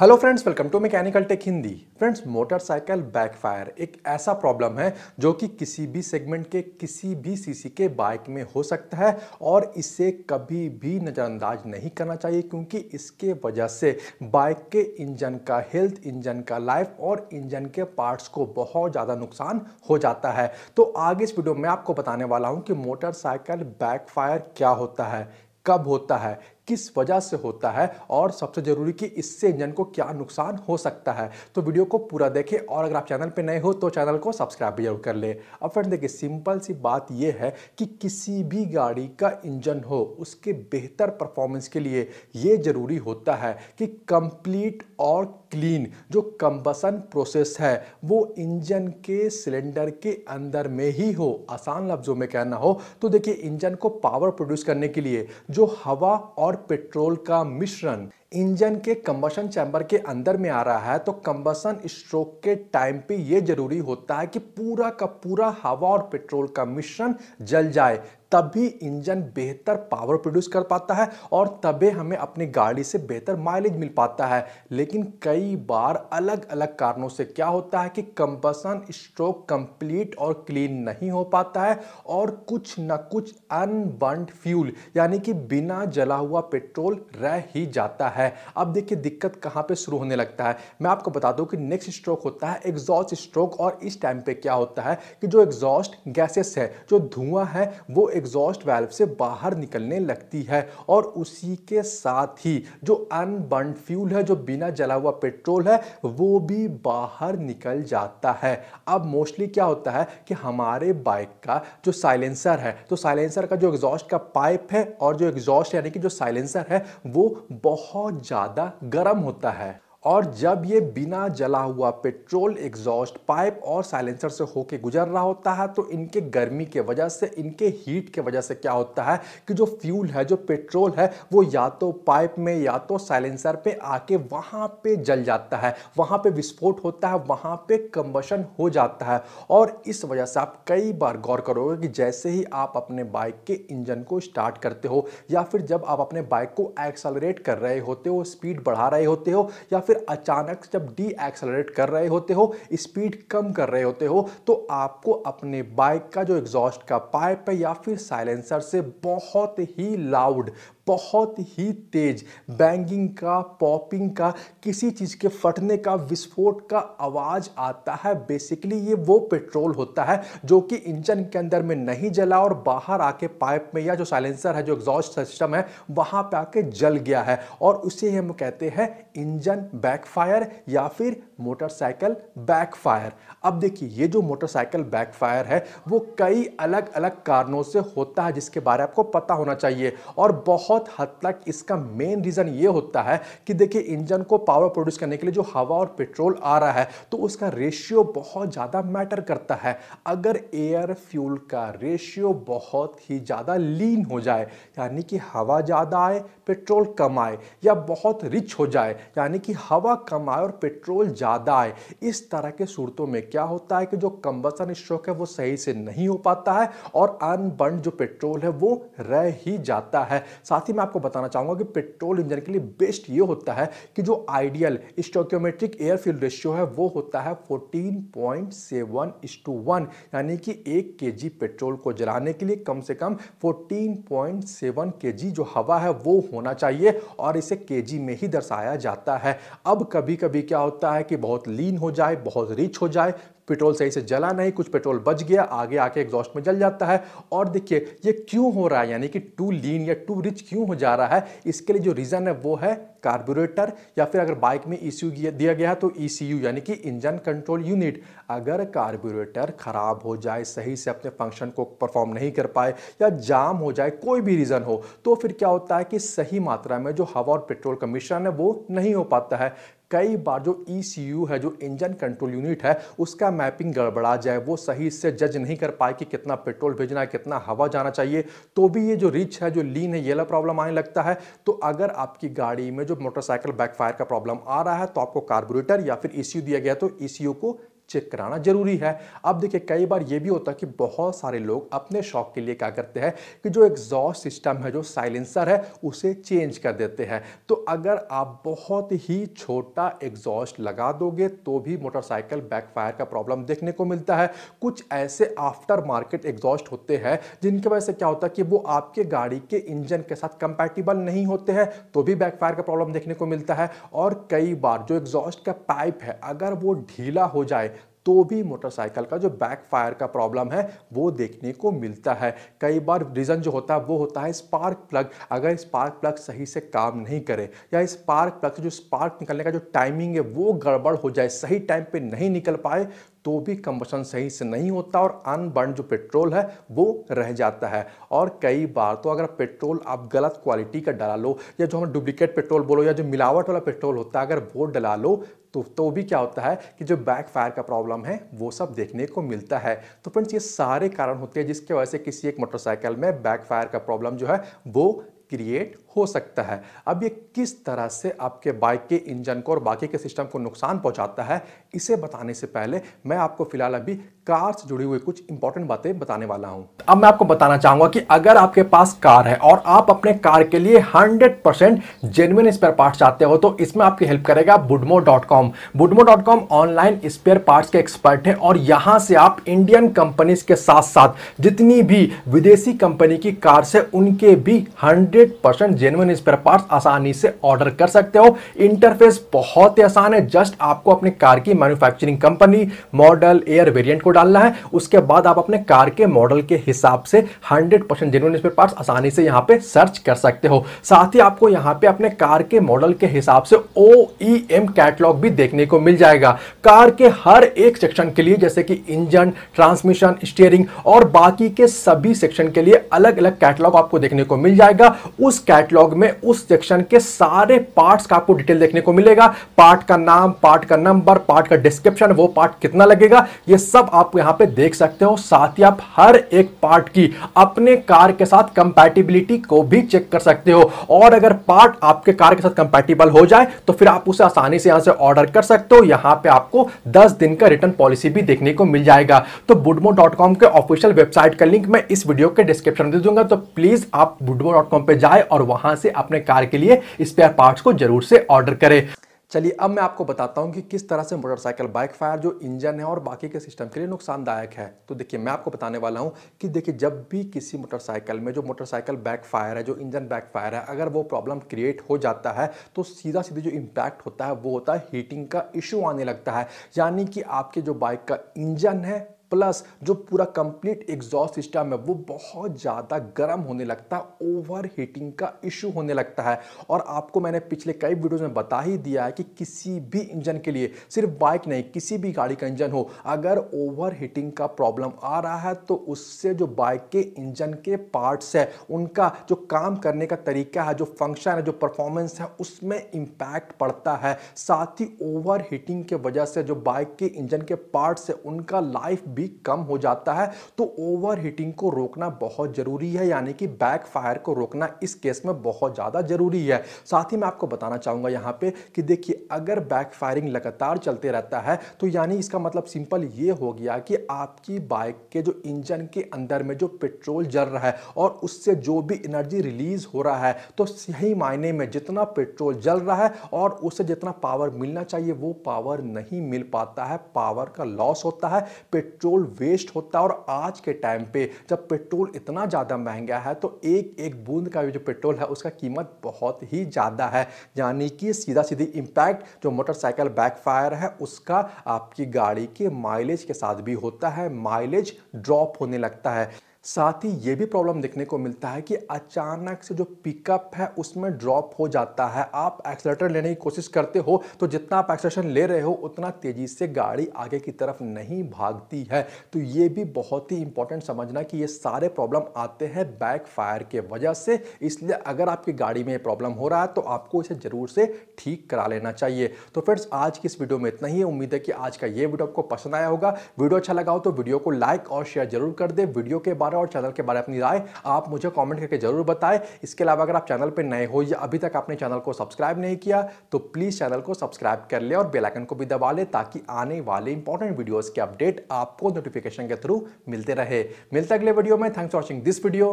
hello friends welcome to mechanical tech Hindi friends motorcycle backfire एक ऐसा problem है जो कि किसी भी सेगमेंट के किसी भी सीसी के बाइक में हो सकता है और इसे कभी भी नज़रअंदाज नहीं करना चाहिए क्योंकि इसके वजह से बाइक के इंजन का हेल्थ इंजन का लाइफ और इंजन के पार्ट्स को बहुत ज़्यादा नुकसान हो जाता है तो आगे इस वीडियो में आपको बताने वाला हूँ कि मोटरसाइकिल बैकफायर क्या होता है कब होता है किस वजह से होता है और सबसे ज़रूरी कि इससे इंजन को क्या नुकसान हो सकता है तो वीडियो को पूरा देखें और अगर आप चैनल पर नए हो तो चैनल को सब्सक्राइब भी जरूर कर ले अब फ्रेंड देखिए सिंपल सी बात यह है कि किसी भी गाड़ी का इंजन हो उसके बेहतर परफॉर्मेंस के लिए ये ज़रूरी होता है कि कंप्लीट और क्लीन जो कंबसन प्रोसेस है वो इंजन के सिलेंडर के अंदर में ही हो आसान लफ्ज़ों में कहना हो तो देखिए इंजन को पावर प्रोड्यूस करने के लिए जो हवा और और पेट्रोल का मिश्रण इंजन के कंबसन चैम्बर के अंदर में आ रहा है तो कम्बसन स्ट्रोक के टाइम पे ये जरूरी होता है कि पूरा का पूरा हवा और पेट्रोल का मिश्रण जल जाए तभी इंजन बेहतर पावर प्रोड्यूस कर पाता है और तभी हमें अपनी गाड़ी से बेहतर माइलेज मिल पाता है लेकिन कई बार अलग अलग कारणों से क्या होता है कि कंबसन स्ट्रोक कंप्लीट और क्लीन नहीं हो पाता है और कुछ ना कुछ अनबंड फ्यूल यानी कि बिना जला हुआ पेट्रोल रह ही जाता है है अब देखिए दिक्कत कहाँ पे शुरू होने लगता है मैं आपको बता दूं कि नेक्स्ट स्ट्रोक होता है एग्जॉस्ट स्ट्रोक और इस टाइम पे क्या होता है कि जो एग्जॉस्ट गैसेस है जो धुआं है वो एग्जॉस्ट वैल्व से बाहर निकलने लगती है और उसी के साथ ही जो अनबर्न फ्यूल है जो बिना जला हुआ पेट्रोल है वो भी बाहर निकल जाता है अब मोस्टली क्या होता है कि हमारे बाइक का जो साइलेंसर है तो साइलेंसर का जो एग्जॉस्ट का पाइप है और जो एग्जॉस्ट यानी कि जो साइलेंसर है वो बहुत बहुत ज़्यादा गर्म होता है और जब ये बिना जला हुआ पेट्रोल एग्जॉस्ट पाइप और साइलेंसर से होके गुजर रहा होता है तो इनके गर्मी के वजह से इनके हीट के वजह से क्या होता है कि जो फ्यूल है जो पेट्रोल है वो या तो पाइप में या तो साइलेंसर पे आके वहाँ पे जल जाता है वहाँ पे विस्फोट होता है वहाँ पे कम्बशन हो जाता है और इस वजह से आप कई बार गौर करोगे कि जैसे ही आप अपने बाइक के इंजन को स्टार्ट करते हो या फिर जब आप अपने बाइक को एक्सलरेट कर रहे होते हो स्पीड बढ़ा रहे होते हो या फिर फिर अचानक जब डी एक्सलरेट कर रहे होते हो स्पीड कम कर रहे होते हो तो आपको अपने बाइक का जो एग्जॉस्ट का पाइप है या फिर साइलेंसर से बहुत ही लाउड बहुत ही तेज बैंगिंग का पॉपिंग का किसी चीज़ के फटने का विस्फोट का आवाज़ आता है बेसिकली ये वो पेट्रोल होता है जो कि इंजन के अंदर में नहीं जला और बाहर आके पाइप में या जो साइलेंसर है जो एग्जॉस्ट सिस्टम है वहाँ पे आके जल गया है और उसे हम कहते हैं इंजन बैकफायर या फिर मोटरसाइकिल बैकफायर अब देखिए ये जो मोटरसाइकिल बैकफायर है वो कई अलग अलग कारणों से होता है जिसके बारे में आपको पता होना चाहिए और बहुत हद तक इसका मेन रीज़न ये होता है कि देखिए इंजन को पावर प्रोड्यूस करने के लिए जो हवा और पेट्रोल आ रहा है तो उसका रेशियो बहुत ज़्यादा मैटर करता है अगर एयर फ्यूल का रेशियो बहुत ही ज़्यादा लीन हो जाए यानी कि हवा ज़्यादा आए पेट्रोल कम आए या बहुत रिच हो जाए यानी कि हवा कम आए और पेट्रोल ज़्यादा ज़्यादा आए इस तरह के सूरतों में क्या होता है कि जो कम्बसन स्ट्रोक है वो सही से नहीं हो पाता है और अनबर्न जो पेट्रोल है वो रह ही जाता है साथ ही मैं आपको बताना चाहूँगा कि पेट्रोल इंजन के लिए बेस्ट ये होता है कि जो ideal stoichiometric air fuel ratio है वो होता है fourteen point seven is to one यानी कि एक के जी पेट्रोल को जलाने के लिए कम से कम फोर्टीन पॉइंट सेवन के जी जो हवा है वो होना चाहिए और इसे के जी में ही दर्शाया जाता है अब कभी कभी क्या होता है कि कि बहुत लीन हो जाए बहुत रिच हो जाए पेट्रोल सही से जला नहीं कुछ पेट्रोल बच गया आगे आके एग्जॉस्ट में जल जाता है और देखिए ये क्यों हो रहा है यानी कि टू लीन या टू रिच क्यों हो जा रहा है इसके लिए जो रीज़न है वो है कार्बोरेटर या फिर अगर बाइक में ई e दिया गया है तो ई e यानी कि इंजन कंट्रोल यूनिट अगर कार्बोरेटर खराब हो जाए सही से अपने फंक्शन को परफॉर्म नहीं कर पाए या जाम हो जाए कोई भी रीज़न हो तो फिर क्या होता है कि सही मात्रा में जो हवा और पेट्रोल का मिश्रण है वो नहीं हो पाता है कई बार जो ई e है जो इंजन कंट्रोल यूनिट है उसका मैपिंग गड़बड़ा जाए वो सही से जज नहीं कर पाए कि कितना पेट्रोल भेजना है कितना हवा जाना चाहिए तो भी ये जो रिच है जो लीन है ये ला प्रॉब्लम आने लगता है तो अगर आपकी गाड़ी में जो मोटरसाइकिल बैकफायर का प्रॉब्लम आ रहा है तो आपको कार्बोरेटर या फिर ई e दिया गया तो ई e को चेक कराना जरूरी है अब देखिए कई बार ये भी होता है कि बहुत सारे लोग अपने शौक के लिए क्या करते हैं कि जो एग्जॉस्ट सिस्टम है जो साइलेंसर है उसे चेंज कर देते हैं तो अगर आप बहुत ही छोटा एग्जॉस्ट लगा दोगे तो भी मोटरसाइकिल बैकफायर का प्रॉब्लम देखने को मिलता है कुछ ऐसे आफ्टर मार्केट एग्जॉस्ट होते हैं जिनकी वजह से क्या होता है कि वो आपके गाड़ी के इंजन के साथ कंपैटिबल नहीं होते हैं तो भी बैकफायर का प्रॉब्लम देखने को मिलता है और कई बार जो एग्जॉस्ट का पाइप है अगर वो ढीला हो जाए तो भी मोटरसाइकिल का जो बैक फायर का प्रॉब्लम है वो देखने को मिलता है कई बार रीज़न जो होता है वो होता है स्पार्क प्लग अगर स्पार्क प्लग सही से काम नहीं करे या स्पार्क प्लग से जो स्पार्क निकलने का जो टाइमिंग है वो गड़बड़ हो जाए सही टाइम पर नहीं निकल पाए तो भी कंबसन सही से नहीं होता और अनबर्न जो पेट्रोल है वो रह जाता है और कई बार तो अगर पेट्रोल आप गलत क्वालिटी का डाला लो या जो हम डुप्लीकेट पेट्रोल बोलो या जो मिलावट वाला पेट्रोल होता है अगर वो डला लो तो तो भी क्या होता है कि जो बैक फायर का प्रॉब्लम है वो सब देखने को मिलता है तो फ्रेंड्स ये सारे कारण होते हैं जिसके वजह से किसी एक मोटरसाइकिल में बैक फायर का प्रॉब्लम जो है वो क्रिएट हो सकता है अब ये किस तरह से आपके बाइक के इंजन को और बाकी के सिस्टम को नुकसान पहुंचाता है इसे बताने से पहले मैं आपको फिलहाल अभी कार से जुड़ी हुई कुछ इंपॉर्टेंट बातें बताने वाला हूं अब मैं आपको बताना चाहूंगा कि अगर आपके पास कार है और आप अपने कार के लिए 100 परसेंट जेनुअन स्पेयर पार्ट चाहते हो तो इसमें आपकी हेल्प करेगा Boodmo dot com Boodmo dot com online spare parts के एक्सपर्ट हैं और यहाँ से आप इंडियन कंपनीज के साथ साथ जितनी भी विदेशी कंपनी की कार से उनके भी hundred percent genuine spare part आसानी से ऑर्डर कर सकते हो इंटरफेस बहुत ही आसान है जस्ट आपको अपने कार की manufacturing company model or variant को डालना है उसके बाद आप अपने कार के मॉडल के हिसाब से 100 परसेंट जेनवन स्पेयर पार्ट आसानी से यहाँ पे सर्च कर सकते हो साथ ही आपको यहाँ पे अपने कार के मॉडल के हिसाब से ओ ई एम कैटलॉग भी देखने को मिल जाएगा कार के हर एक सेक्शन के लिए जैसे कि इंजन ट्रांसमिशन स्टीयरिंग और बाकी के सभी सेक्शन के लिए अलग अलग कैटलॉग आपको देखने को मिल जाएगा उस कैटलॉग कैटलॉग में उस सेक्शन के सारे पार्ट्स का आपको डिटेल देखने को मिलेगा पार्ट का नाम पार्ट का नंबर पार्ट का डिस्क्रिप्शन वो पार्ट कितना लगेगा ये सब आप यहाँ पे देख सकते हो साथ ही आप हर एक पार्ट की अपने कार के साथ कंपैटिबिलिटी को भी चेक कर सकते हो और अगर पार्ट आपके कार के साथ कंपैटिबल हो जाए तो फिर आप उसे आसानी से यहाँ से ऑर्डर कर सकते हो यहाँ पे आपको 10 दिन का रिटर्न पॉलिसी भी देखने को मिल जाएगा तो बुडमो के ऑफिशियल वेबसाइट का लिंक मैं इस वीडियो के डिस्क्रिप्शन दे दूंगा तो प्लीज़ आप बुडमो पे जाए और वहां यहाँ से अपने कार के लिए स्पेयर पार्ट्स को जरूर से ऑर्डर करें चलिए अब मैं आपको बताता हूँ कि किस तरह से मोटरसाइकिल बाइक फायर जो इंजन है और बाकी के सिस्टम के लिए नुकसानदायक है तो देखिए मैं आपको बताने वाला हूँ कि देखिए जब भी किसी मोटरसाइकिल में जो मोटरसाइकिल बैक फायर है जो इंजन बैक फायर है अगर वो प्रॉब्लम क्रिएट हो जाता है तो सीधा सीधे जो इम्पैक्ट होता है वो होता है हीटिंग का इशू आने लगता है यानी कि आपके जो बाइक का इंजन है प्लस जो पूरा कंप्लीट एग्जॉस्ट सिस्टम है वो बहुत ज़्यादा गर्म होने लगता है ओवर हीटिंग का इशू होने लगता है और आपको मैंने पिछले कई वीडियोज़ में बता ही दिया है कि किसी भी इंजन के लिए सिर्फ बाइक नहीं किसी भी गाड़ी का इंजन हो अगर ओवर हीटिंग का प्रॉब्लम आ रहा है तो उससे जो बाइक के इंजन के पार्ट्स है उनका जो काम करने का तरीका है जो फंक्शन है जो परफॉर्मेंस है उसमें इम्पैक्ट पड़ता है साथ ही ओवर हीटिंग के वजह से जो बाइक के इंजन के पार्ट्स है उनका लाइफ भी कम हो जाता है तो ओवर हीटिंग को रोकना बहुत ज़रूरी है यानी कि बैक फायर को रोकना इस केस में बहुत ज़्यादा ज़रूरी है साथ ही मैं आपको बताना चाहूँगा यहाँ पे कि देखिए अगर बैक फायरिंग लगातार चलते रहता है तो यानी इसका मतलब सिंपल ये हो गया कि आपकी बाइक के जो इंजन के अंदर में जो पेट्रोल जल रहा है और उससे जो भी एनर्जी रिलीज़ हो रहा है तो सही मायने में जितना पेट्रोल जल रहा है और उससे जितना पावर मिलना चाहिए वो पावर नहीं मिल पाता है पावर का लॉस होता है पेट्रोल पेट्रोल वेस्ट होता है और आज के टाइम पे जब पेट्रोल इतना ज़्यादा महंगा है तो एक एक बूंद का जो पेट्रोल है उसका कीमत बहुत ही ज़्यादा है यानी कि सीधा सीधी इम्पैक्ट जो मोटरसाइकिल बैकफायर है उसका आपकी गाड़ी के माइलेज के साथ भी होता है माइलेज ड्रॉप होने लगता है साथ ही ये भी प्रॉब्लम देखने को मिलता है कि अचानक से जो पिकअप है उसमें ड्रॉप हो जाता है आप एक्सलेटर लेने की कोशिश करते हो तो जितना आप एक्सलेशन ले रहे हो उतना तेज़ी से गाड़ी आगे की तरफ नहीं भागती है तो ये भी बहुत ही इंपॉर्टेंट समझना कि ये सारे प्रॉब्लम आते हैं बैक फायर के वजह से इसलिए अगर आपकी गाड़ी में प्रॉब्लम हो रहा है तो आपको इसे ज़रूर से ठीक करा लेना चाहिए तो फ्रेंड्स आज की इस वीडियो में इतना ही उम्मीद है कि आज का ये वीडियो आपको पसंद आया होगा वीडियो अच्छा लगा हो तो वीडियो को लाइक और शेयर जरूर कर दे वीडियो के बारे रहा और चैनल के बारे में अपनी राय आप मुझे कॉमेंट करके जरूर बताएं इसके अलावा अगर आप चैनल पर नए हो या अभी तक आपने चैनल को सब्सक्राइब नहीं किया तो प्लीज़ चैनल को सब्सक्राइब कर ले और बेलाइकन को भी दबा ले ताकि आने वाले इंपॉर्टेंट वीडियोज़ के अपडेट आपको नोटिफिकेशन के थ्रू मिलते रहे मिलते अगले वीडियो में thanks watching this video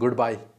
good bye